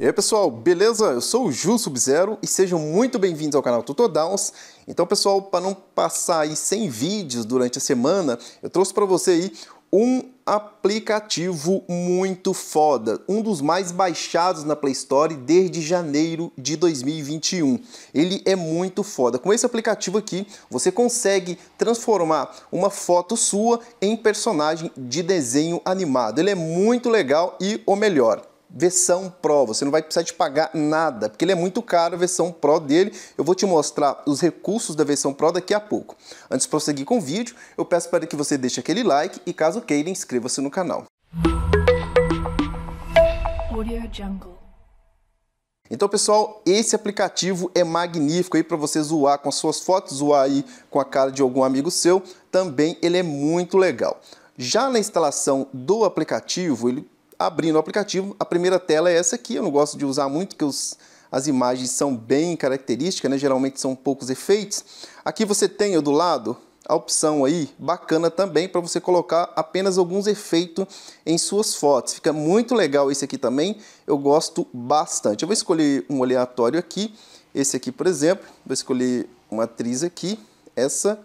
E aí pessoal, beleza? Eu sou o Ju Sub-Zero e sejam muito bem-vindos ao canal Tutodowns. Então pessoal, para não passar aí sem vídeos durante a semana, eu trouxe para você aí um aplicativo muito foda, um dos mais baixados na Play Store desde janeiro de 2021. Ele é muito foda. Com esse aplicativo aqui, você consegue transformar uma foto sua em personagem de desenho animado. Ele é muito legal e o melhor, versão Pro, você não vai precisar de pagar nada, porque ele é muito caro a versão Pro dele. Eu vou te mostrar os recursos da versão Pro daqui a pouco. Antes de prosseguir com o vídeo, eu peço para que você deixe aquele like e caso queira, inscreva-se no canal. Então, pessoal, esse aplicativo é magnífico aí para você zoar com as suas fotos, zoar aí com a cara de algum amigo seu. Também ele é muito legal. Já na instalação do aplicativo, ele abrindo o aplicativo, a primeira tela é essa aqui. Eu não gosto de usar muito, porque os, as imagens são bem características, né? geralmente são poucos efeitos. Aqui você tem do lado a opção aí bacana também para você colocar apenas alguns efeitos em suas fotos. Fica muito legal esse aqui também, eu gosto bastante. Eu vou escolher um aleatório aqui, esse aqui por exemplo, vou escolher uma atriz aqui, essa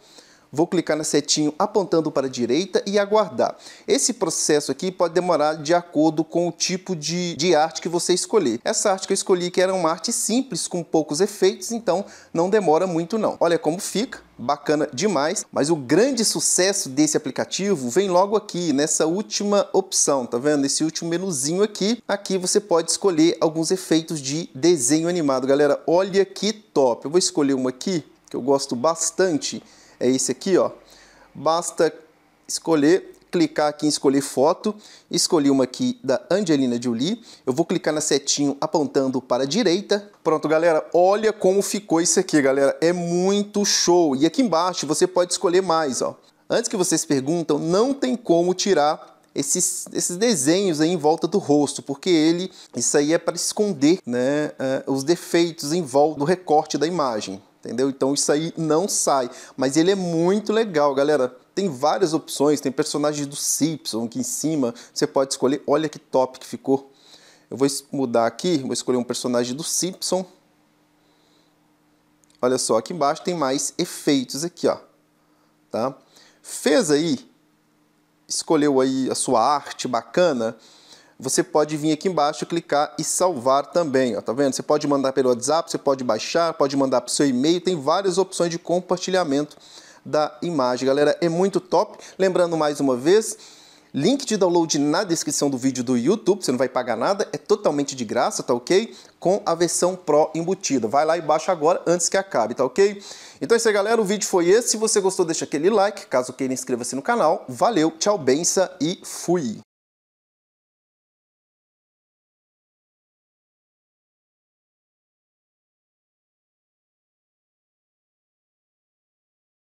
vou clicar na setinha apontando para a direita e aguardar. Esse processo aqui pode demorar de acordo com o tipo de, de arte que você escolher. Essa arte que eu escolhi que era uma arte simples, com poucos efeitos, então não demora muito não. Olha como fica bacana demais, mas o grande sucesso desse aplicativo vem logo aqui, nessa última opção, tá vendo? Esse último menuzinho aqui, aqui você pode escolher alguns efeitos de desenho animado. Galera, olha que top! Eu vou escolher uma aqui, que eu gosto bastante, é esse aqui, ó. Basta escolher clicar aqui em escolher foto, escolhi uma aqui da Angelina Jolie, eu vou clicar na setinho apontando para a direita. Pronto, galera, olha como ficou isso aqui, galera, é muito show. E aqui embaixo você pode escolher mais, ó. Antes que vocês perguntam, não tem como tirar esses, esses desenhos aí em volta do rosto, porque ele, isso aí é para esconder né, ah, os defeitos em volta do recorte da imagem entendeu? Então isso aí não sai, mas ele é muito legal, galera. Tem várias opções, tem personagens do Simpson aqui em cima, você pode escolher. Olha que top que ficou. Eu vou mudar aqui, vou escolher um personagem do Simpson. Olha só, aqui embaixo tem mais efeitos aqui, ó. Tá? Fez aí, escolheu aí a sua arte bacana, você pode vir aqui embaixo, clicar e salvar também, ó, tá vendo? Você pode mandar pelo WhatsApp, você pode baixar, pode mandar para o seu e-mail, tem várias opções de compartilhamento da imagem, galera, é muito top. Lembrando mais uma vez, Link de download na descrição do vídeo do YouTube, você não vai pagar nada, é totalmente de graça, tá ok? Com a versão Pro embutida. Vai lá e baixa agora antes que acabe, tá ok? Então é isso aí, galera, o vídeo foi esse. Se você gostou, deixa aquele like. Caso queira, inscreva-se no canal. Valeu, tchau, bença e fui!